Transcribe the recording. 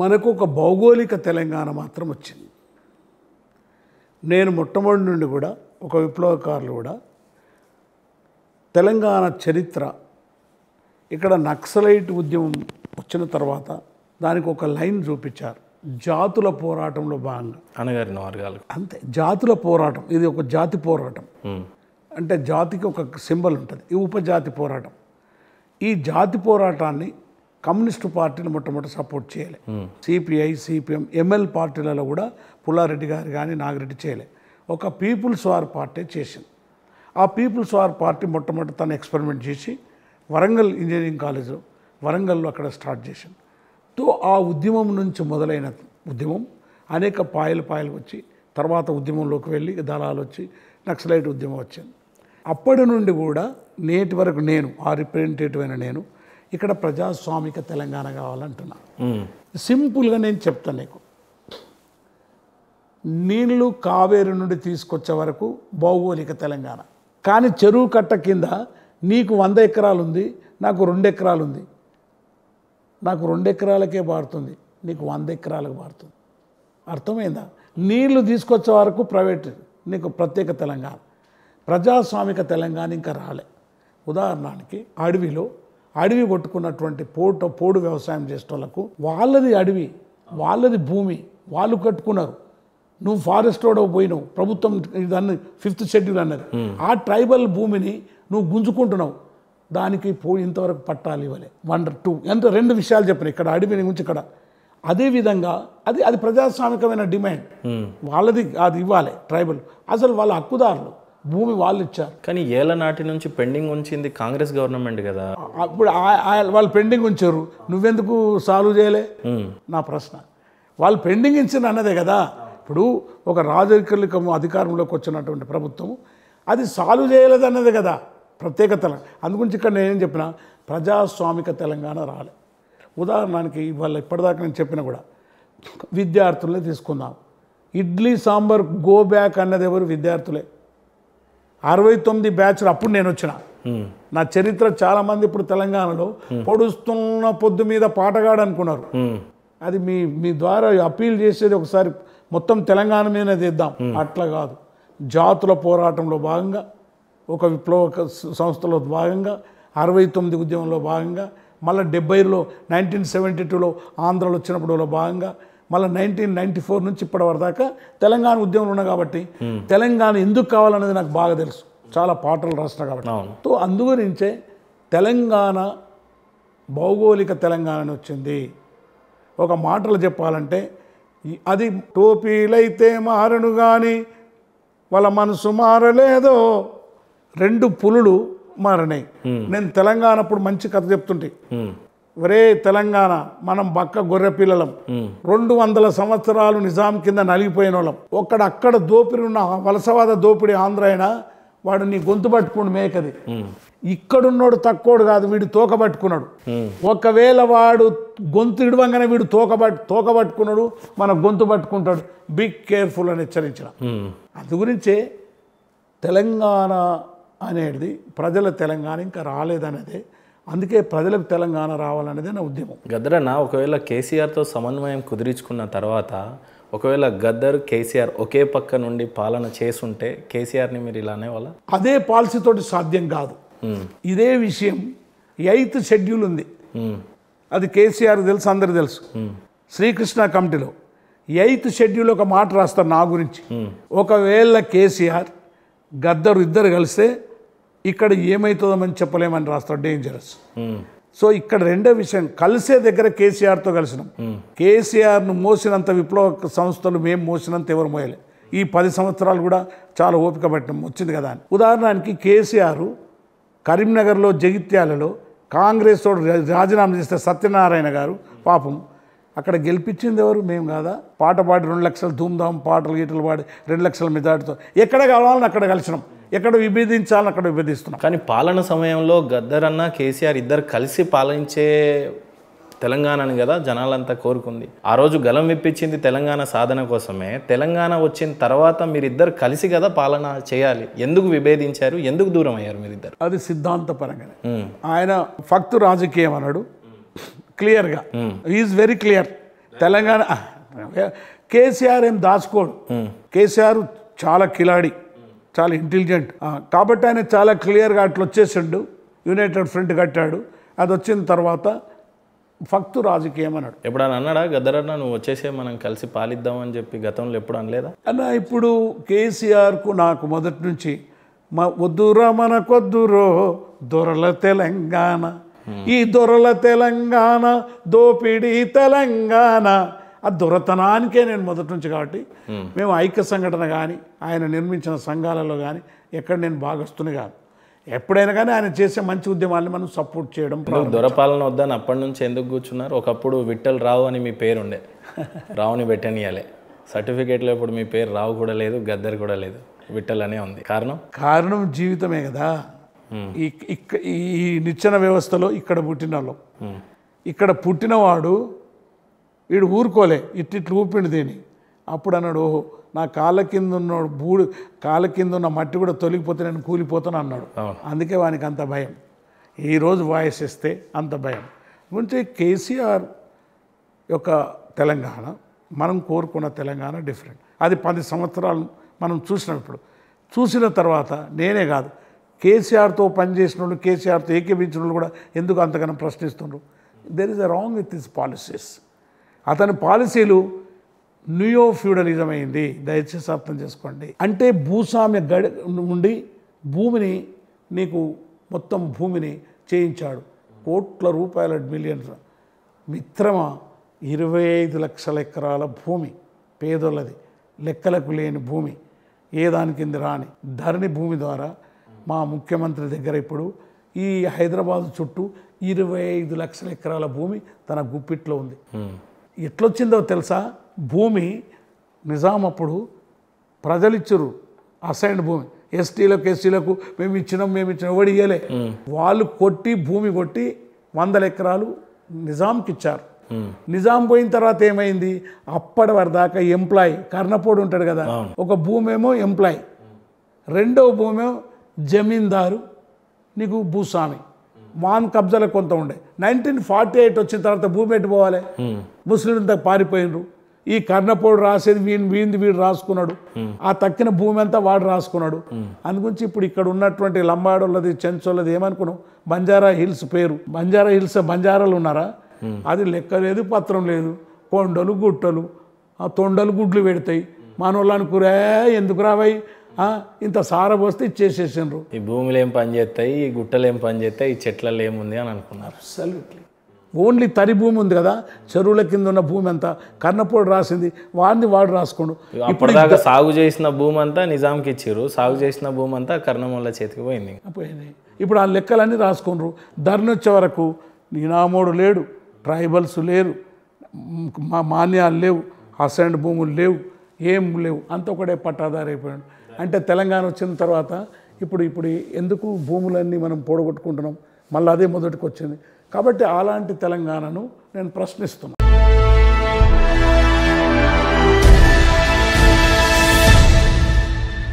మనకు ఒక భౌగోళిక తెలంగాణ మాత్రం వచ్చింది నేను మొట్టమొదటి నుండి కూడా ఒక విప్లవకారులు కూడా తెలంగాణ చరిత్ర ఇక్కడ నక్సలైట్ ఉద్యమం వచ్చిన తర్వాత దానికి ఒక లైన్ చూపించారు జాతుల పోరాటంలో భాగంగా అనగారిన వర్గాలు అంతే జాతుల పోరాటం ఇది ఒక జాతి పోరాటం అంటే జాతికి ఒక సింబల్ ఉంటుంది ఈ ఉపజాతి పోరాటం ఈ జాతి పోరాటాన్ని కమ్యూనిస్టు పార్టీని మొట్టమొదటి సపోర్ట్ చేయలే సిపిఐ సిపిఎం ఎంఎల్ పార్టీలలో కూడా పుల్లారెడ్డి గారు కానీ నాగిరెడ్డి చేయలే ఒక పీపుల్స్ వార్ పార్టీ చేసింది ఆ పీపుల్స్ వార్ పార్టీ మొట్టమొదటి తను ఎక్స్పెరిమెంట్ చేసి వరంగల్ ఇంజనీరింగ్ కాలేజీలో వరంగల్లో అక్కడ స్టార్ట్ చేసింది తో ఆ ఉద్యమం నుంచి మొదలైన ఉద్యమం అనేక పాయలు పాయలు వచ్చి తర్వాత ఉద్యమంలోకి వెళ్ళి దళాలు వచ్చి నక్సలైట్ ఉద్యమం వచ్చింది అప్పటి నుండి కూడా నేటి వరకు నేను ఆ రిప్రజెంటేటివ్ అయిన నేను ఇక్కడ ప్రజాస్వామిక తెలంగాణ కావాలంటున్నా సింపుల్గా నేను చెప్తాను నీకు నీళ్లు కావేరు నుండి తీసుకొచ్చే వరకు భౌగోళిక తెలంగాణ కానీ చెరువు కట్ట కింద నీకు వంద ఎకరాలు ఉంది నాకు రెండు ఎకరాలు ఉంది నాకు రెండు ఎకరాలకే పారుతుంది నీకు వంద ఎకరాలకు పారుతుంది అర్థమైందా నీళ్లు తీసుకొచ్చే వరకు ప్రైవేట్ నీకు ప్రత్యేక తెలంగాణ ప్రజాస్వామిక తెలంగాణ ఇంకా రాలే ఉదాహరణకి అడవిలో అడవి కొట్టుకున్నటువంటి పోట పోడు వ్యవసాయం చేసేటోళ్ళకు వాళ్ళది అడవి వాళ్ళది భూమి వాళ్ళు కట్టుకున్నారు నువ్వు ఫారెస్ట్ రోడ్ పోయినావు ప్రభుత్వం దాన్ని ఫిఫ్త్ షెడ్యూల్ అన్నది ఆ ట్రైబల్ భూమిని నువ్వు గుంజుకుంటున్నావు దానికి పో ఇంతవరకు పట్టాలి ఇవ్వలే వన్ టూ ఎంత రెండు విషయాలు చెప్పిన ఇక్కడ అడవిని గురించి ఇక్కడ అదే విధంగా అది అది ప్రజాస్వామికమైన డిమాండ్ వాళ్ళది అది ఇవ్వాలి ట్రైబల్ అసలు వాళ్ళ హక్కుదారులు భూమి వాళ్ళు ఇచ్చారు కానీ ఏళ్ళ నాటి నుంచి పెండింగ్ ఉంచింది కాంగ్రెస్ గవర్నమెంట్ కదా అప్పుడు వాళ్ళు పెండింగ్ ఉంచారు నువ్వెందుకు సాల్వ్ చేయలే నా ప్రశ్న వాళ్ళు పెండింగ్ ఇచ్చిన అన్నదే కదా ఇప్పుడు ఒక రాజరికం అధికారంలోకి వచ్చినటువంటి ప్రభుత్వం అది సాల్వ్ చేయలేదు అన్నది కదా ప్రత్యేక తెలంగాణ అందుగురించి ఇక్కడ నేనేం చెప్పిన ప్రజాస్వామిక తెలంగాణ రాలే ఉదాహరణకి ఇవాళ ఇప్పటిదాకా నేను చెప్పిన కూడా విద్యార్థులనే తీసుకుందాం ఇడ్లీ సాంబార్ గో బ్యాక్ అన్నది ఎవరు విద్యార్థులే అరవై తొమ్మిది బ్యాచ్లు అప్పుడు నేను వచ్చిన నా చరిత్ర చాలామంది ఇప్పుడు తెలంగాణలో పొడుస్తున్న పొద్దు మీద పాటగాడు అనుకున్నారు అది మీ మీ ద్వారా అప్పీల్ చేసేది ఒకసారి మొత్తం తెలంగాణ మీద తెద్దాం అట్లా కాదు జాతుల పోరాటంలో భాగంగా ఒక విప్లవ సంస్థలో భాగంగా అరవై తొమ్మిది ఉద్యమంలో భాగంగా మళ్ళీ డెబ్బైలో నైన్టీన్ సెవెంటీ టూలో ఆంధ్రలో వచ్చినప్పుడులో భాగంగా మళ్ళీ నైన్టీన్ నైన్టీ ఫోర్ నుంచి ఇప్పటివరదాకా తెలంగాణ ఉద్యమంలో ఉన్నా కాబట్టి తెలంగాణ ఎందుకు కావాలనేది నాకు బాగా తెలుసు చాలా పాటలు రాసిన కాబట్టి తో అందుగురించే తెలంగాణ భౌగోళిక తెలంగాణ వచ్చింది ఒక మాటలు చెప్పాలంటే అది టోపీలైతే మారను కానీ వాళ్ళ మనసు మారలేదో రెండు పులులు మారినాయి నేను తెలంగాణ అప్పుడు మంచి కథ చెప్తుంటే ఒరే తెలంగాణ మనం బక్క గొర్రె పిల్లలం రెండు వందల సంవత్సరాలు నిజాం కింద నలిగిపోయిన వాళ్ళం ఒక్కడ అక్కడ దోపిడి ఉన్న వలసవాద దోపిడి ఆంధ్ర అయినా వాడు నీ గొంతు పట్టుకుని మేకది ఇక్కడున్నోడు తక్కువడు కాదు వీడు తోక పట్టుకున్నాడు ఒకవేళ వాడు గొంతు ఇడవంగానే వీడు పట్టు తోక పట్టుకున్నాడు మన గొంతు పట్టుకుంటాడు బిగ్ కేర్ఫుల్ అని హెచ్చరించిన అందు గురించే తెలంగాణ అనేది ప్రజల తెలంగాణ ఇంకా రాలేదనేది అందుకే ప్రజలకు తెలంగాణ రావాలనేది నా ఉద్యమం గద్దరన్న ఒకవేళ కేసీఆర్తో సమన్వయం కుదిరించుకున్న తర్వాత ఒకవేళ గద్దర్ కేసీఆర్ ఒకే పక్క నుండి పాలన చేసుంటే కేసీఆర్ని మీరు ఇలా అనేవాళ్ళ అదే పాలసీతోటి సాధ్యం కాదు ఇదే విషయం ఎయిత్ షెడ్యూల్ ఉంది అది కేసీఆర్ తెలుసు అందరు తెలుసు శ్రీకృష్ణ కమిటీలో ఎయిత్ షెడ్యూల్ ఒక మాట రాస్తారు నా గురించి ఒకవేళ కేసీఆర్ గద్దరు ఇద్దరు కలిస్తే ఇక్కడ ఏమవుతుందో మనం చెప్పలేమని రాస్తాడు డేంజరస్ సో hmm. ఇక్కడ రెండో విషయం కలిసే దగ్గర కేసీఆర్తో కలిసినాం hmm. కేసీఆర్ను మోసినంత విప్లవ సంస్థలు మేము మోసినంత ఎవరు మోయలే ఈ పది సంవత్సరాలు కూడా చాలా ఓపిక పట్టడం వచ్చింది కదా అని ఉదాహరణకి కేసీఆర్ కరీంనగర్లో జగిత్యాలలో కాంగ్రెస్ తోడు రాజీనామా చేస్తే సత్యనారాయణ గారు పాపం అక్కడ గెలిపించింది ఎవరు మేము కాదా పాట పాడి రెండు లక్షలు ధూమ్ధాం పాటలు గీటలు పాడి రెండు లక్షల మిదాటితో ఎక్కడ కావాలని అక్కడ కలిసినాం ఎక్కడ విభేదించాలని అక్కడ విభేదిస్తున్నాం కానీ పాలన సమయంలో గద్దర్ అన్న కేసీఆర్ ఇద్దరు కలిసి పాలించే తెలంగాణను కదా జనాలంతా కోరుకుంది ఆ రోజు గలం విప్పించింది తెలంగాణ సాధన కోసమే తెలంగాణ వచ్చిన తర్వాత మీరిద్దరు కలిసి కదా పాలన చేయాలి ఎందుకు విభేదించారు ఎందుకు దూరం అయ్యారు మీరిద్దరు అది సిద్ధాంతపరంగానే ఆయన ఫక్తు రాజకీయం అన్నాడు క్లియర్గా is very clear Telangana KCR ఏం దాచుకోడు కేసీఆర్ చాలా కిలాడి చాలా ఇంటెలిజెంట్ కాబట్టి ఆయన చాలా క్లియర్గా అట్లా వచ్చేసిండు యునైటెడ్ ఫ్రంట్ కట్టాడు అది వచ్చిన తర్వాత ఫక్తు రాజకీయం అన్నాడు ఎప్పుడన్నా అన్నాడా గద్దరన్న నువ్వు వచ్చేసే మనం కలిసి పాలిద్దాం అని చెప్పి గతంలో ఎప్పుడు అనలేదా అన్న ఇప్పుడు కేసీఆర్కు నాకు మొదటి నుంచి మా వద్దురా మనకొద్దురో దొరల తెలంగాణ ఈ దొరల తెలంగాణ దోపిడీ తెలంగాణ ఆ దొరతనానికే నేను మొదటి నుంచి కాబట్టి మేము ఐక్య సంఘటన కానీ ఆయన నిర్మించిన సంఘాలలో కానీ ఎక్కడ నేను భాగస్తుని కాదు ఎప్పుడైనా కానీ ఆయన చేసే మంచి ఉద్యమాన్ని మనం సపోర్ట్ చేయడం దొరపాలన వద్దని అప్పటి నుంచి ఎందుకు కూర్చున్నారు ఒకప్పుడు విట్టల్ రావు అని మీ పేరు ఉండే రావుని పెట్టనియాలే సర్టిఫికేట్లో ఇప్పుడు మీ పేరు రావు కూడా లేదు గద్దరు కూడా లేదు విట్టల్ అనే ఉంది కారణం కారణం జీవితమే కదా ఈ ఈ నిచ్చెన వ్యవస్థలో ఇక్కడ పుట్టిన వాళ్ళం ఇక్కడ పుట్టినవాడు వీడు ఊరుకోలే ఇట్టిట్లు ఊపిండు దేని అప్పుడు అన్నాడు ఓహో నా కాళ్ళ కింద ఉన్న బూడి కాళ్ళ కింద ఉన్న మట్టి కూడా తొలగిపోతే నేను కూలిపోతాను అన్నాడు అందుకే వానికి అంత భయం ఈరోజు వాయిస్ ఇస్తే అంత భయం గురించి కేసీఆర్ యొక్క తెలంగాణ మనం కోరుకున్న తెలంగాణ డిఫరెంట్ అది పది సంవత్సరాలు మనం చూసినప్పుడు చూసిన తర్వాత నేనే కాదు కేసీఆర్తో పనిచేసిన వాళ్ళు కేసీఆర్తో ఏకీభించిన వాళ్ళు కూడా ఎందుకు అంతగానో ప్రశ్నిస్తున్నారు there is a wrong with this policies అతని పాలసీలు న్యూయో ఫ్యూడలిజం అయింది దయచేసి అర్థం చేసుకోండి అంటే భూస్వామ్య గడి ఉండి భూమిని నీకు మొత్తం భూమిని చేయించాడు కోట్ల రూపాయల మిలియన్స్ మిత్రమా ఇరవై ఐదు లక్షల ఎకరాల భూమి పేదోళ్ళది లెక్కలకు లేని భూమి ఏ దాని రాని ధరణి భూమి ద్వారా మా ముఖ్యమంత్రి దగ్గర ఇప్పుడు ఈ హైదరాబాద్ చుట్టూ ఇరవై ఐదు లక్షల ఎకరాల భూమి తన గుప్పిట్లో ఉంది ఎట్లొచ్చిందో తెలుసా భూమి నిజాం అప్పుడు ప్రజలిచ్చరు అసైన్డ్ భూమి ఎస్టీలకు ఎస్సీలకు మేము ఇచ్చినాం మేము ఇచ్చినాం ఎవడు ఇయ్యలే వాళ్ళు కొట్టి భూమి కొట్టి వందల ఎకరాలు నిజాంకి ఇచ్చారు నిజాం పోయిన తర్వాత ఏమైంది అప్పటి వారి దాకా ఎంప్లాయ్ కర్ణపోడు ఉంటాడు కదా ఒక భూమి ఏమో ఎంప్లాయ్ భూమేమో భూమి జమీందారు నీకు భూస్వామి మాన్ కబ్జాలో కొంత ఉండే నైన్టీన్ ఫార్టీ ఎయిట్ వచ్చిన తర్వాత భూమి ఎటు పోవాలి hmm. ముస్లింలంతా పారిపోయినరు ఈ కర్ణపోడు రాసేది వీని వీంది వీడు రాసుకున్నాడు hmm. ఆ తక్కిన భూమి అంతా వాడు రాసుకున్నాడు hmm. అందుగురించి ఇప్పుడు ఇక్కడ ఉన్నటువంటి లంబాడోళ్ళది చెంచోళ్ళది ఏమనుకున్నాం బంజారా హిల్స్ పేరు బంజారా హిల్స్ బంజారాలు ఉన్నారా అది లెక్క లేదు పత్రం లేదు కొండలు గుట్టలు ఆ తొండలు గుడ్లు పెడతాయి మనోళ్ళనుకురే ఎందుకు రావాయి ఇంత సారబోస్తే వస్తే ఇచ్చేసేసారు ఈ భూములు ఏం పని చేస్తాయి ఈ గుట్టలు ఏం పని చేస్తాయి ఈ చెట్లలో ఏముంది అని అనుకున్నారు అబ్సల్యూట్లీ ఓన్లీ తరి భూమి ఉంది కదా చెరువుల కింద ఉన్న భూమి అంతా కర్ణపూడు రాసింది వాడిని వాడు రాసుకోండు ఇప్పుడు దాకా సాగు చేసిన భూమి అంతా నిజాంకి ఇచ్చారు సాగు చేసిన భూమి అంతా కర్ణమూల చేతికి పోయింది పోయింది ఇప్పుడు ఆ లెక్కలన్నీ రాసుకుండ్రు ధరను వచ్చే వరకు నీనామోడు లేడు ట్రైబల్స్ లేరు మాన్యాలు లేవు అసైన్డ్ భూములు లేవు ఏం లేవు అంత ఒకడే పట్టాదారు అయిపోయాడు అంటే తెలంగాణ వచ్చిన తర్వాత ఇప్పుడు ఇప్పుడు ఎందుకు భూములన్నీ మనం పోడగొట్టుకుంటున్నాం మళ్ళీ అదే మొదటికి వచ్చింది కాబట్టి అలాంటి తెలంగాణను నేను ప్రశ్నిస్తున్నాను